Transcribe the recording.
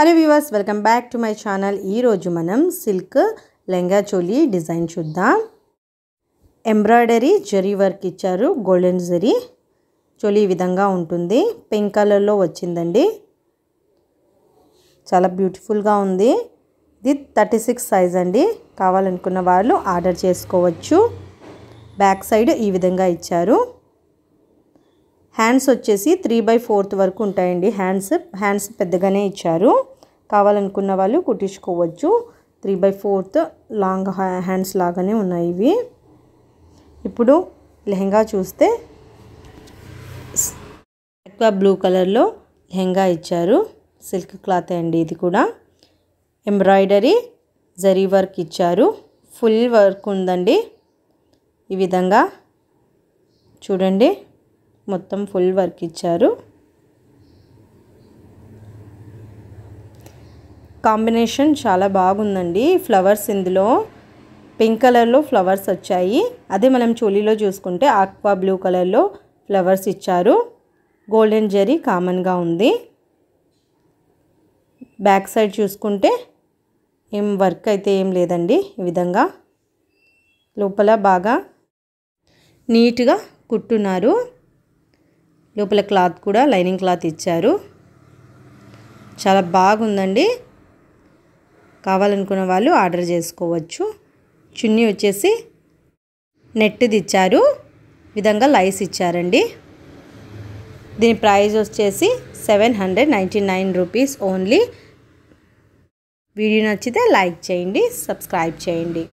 hello viewers welcome back to my channel ఈరోజు మనం silk lehenga choli design చూద్దాం ఎంబ్రాయిడరీ జరీ వర్క్ ఇచ్చారు గోల్డెన్ జరీ చోలీ ఈ విధంగా ఉంటుంది పింక్ కలర్లో వచ్చిందండి చాలా బ్యూటిఫుల్గా ఉంది ఇది థర్టీ సిక్స్ సైజ్ అండి కావాలనుకున్న వాళ్ళు ఆర్డర్ చేసుకోవచ్చు బ్యాక్ సైడ్ ఈ విధంగా ఇచ్చారు హ్యాండ్స్ వచ్చేసి త్రీ బై ఫోర్త్ వరకు ఉంటాయండి హ్యాండ్స్ హ్యాండ్స్ పెద్దగానే ఇచ్చారు కావాలనుకున్న వాళ్ళు కుట్టించుకోవచ్చు three by fourth long hands లాగానే ఉన్నాయి ఇవి ఇప్పుడు లెహంగా చూస్తే ఎక్కువ బ్లూ కలర్లో లెహంగా ఇచ్చారు సిల్క్ క్లాత్ అండి ఇది కూడా ఎంబ్రాయిడరీ జరీ వర్క్ ఇచ్చారు ఫుల్ వర్క్ ఉందండి ఈ విధంగా చూడండి మొత్తం ఫుల్ వర్క్ ఇచ్చారు కాంబినేషన్ చాలా బాగుందండి ఫ్లవర్స్ ఇందులో పింక్ కలర్లో ఫ్లవర్స్ వచ్చాయి అదే మనం చోలీలో చూసుకుంటే ఆక్వా బ్లూ కలర్లో ఫ్లవర్స్ ఇచ్చారు గోల్డెన్ జరీ కామన్గా ఉంది బ్యాక్ సైడ్ చూసుకుంటే ఏం వర్క్ అయితే ఏం లేదండి ఈ విధంగా లోపల బాగా నీట్గా కుట్టున్నారు లోపల క్లాత్ కూడా లైనింగ్ క్లాత్ ఇచ్చారు చాలా బాగుందండి కావాలనుకున్న వాళ్ళు ఆర్డర్ చేసుకోవచ్చు చున్నీ వచ్చేసి నెట్ది ఇచ్చారు విధంగా లైస్ ఇచ్చారండి దీని ప్రైస్ వచ్చేసి seven hundred ninety nine rupees only video నచ్చితే లైక్ చేయండి సబ్స్క్రైబ్ చేయండి